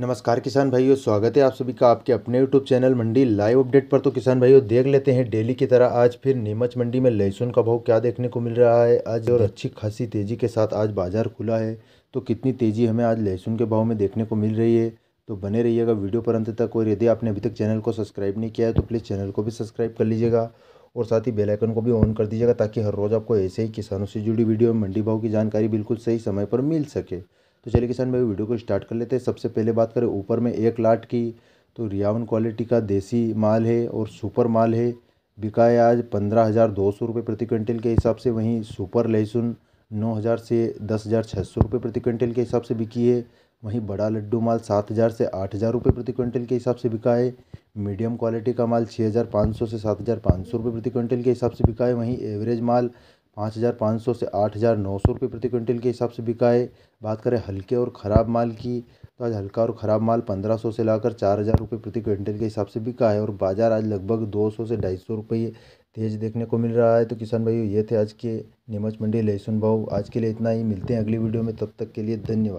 नमस्कार किसान भाइयों स्वागत है आप सभी का आपके अपने YouTube channel Mandi live update पर तो किसान भाइयों देख लेते हैं डेली की तरह आज फिर नीमच मंडी में लहसुन का भाव क्या देखने को मिल रहा है आज और अच्छी खासी तेज़ी के साथ आज बाज़ार खुला है तो कितनी तेज़ी हमें आज लहसुन के भाव में देखने को मिल रही है तो बने रहिएगा वीडियो पर अंत तक और यदि आपने अभी तक चैनल को सब्सक्राइब नहीं किया है तो प्लीज़ चैनल को भी सब्सक्राइब कर लीजिएगा और साथ ही बेलाइकन को भी ऑन कर दीजिएगा ताकि हर रोज़ आपको ऐसे ही किसानों से जुड़ी वीडियो मंडी भाव की जानकारी बिल्कुल सही समय पर मिल सके तो चलिए किसान भाई वीडियो को स्टार्ट कर लेते हैं सबसे पहले बात करें ऊपर में एक लाट की तो रियावन क्वालिटी का देसी माल है और सुपर माल है बिका है आज पंद्रह हज़ार दो सौ रुपये प्रति क्विंटल के हिसाब से वहीं सुपर लहसुन नौ हज़ार से दस हज़ार छः सौ रुपये प्रति क्विंटल के हिसाब से बिकी है वहीं बड़ा लड्डू माल सात हज़ार से आठ हज़ार रुपये प्रति क्विंटल के हिसाब से बिका है मीडियम क्वालिटी का माल छः हज़ार पाँच सौ से सात हज़ार पाँच सौ रुपये प्रति क्विंटल के हिसाब से बिका है वहीं एवरेज माल पाँच हज़ार पाँच सौ से आठ हज़ार नौ सौ रुपये प्रति क्विंटल के हिसाब से बिका है बात करें हल्के और ख़राब माल की तो आज हल्का और ख़राब माल पंद्रह सौ से लाकर चार हज़ार रुपये प्रति क्विंटल के हिसाब से बिका है और बाज़ार आज लगभग दो सौ से ढाई सौ रुपये तेज़ देखने को मिल रहा है तो किसान भाई ये थे आज के नीमच मंडी लहसुन भाव आज के लिए इतना ही मिलते हैं अगली वीडियो में तब तक के लिए धन्यवाद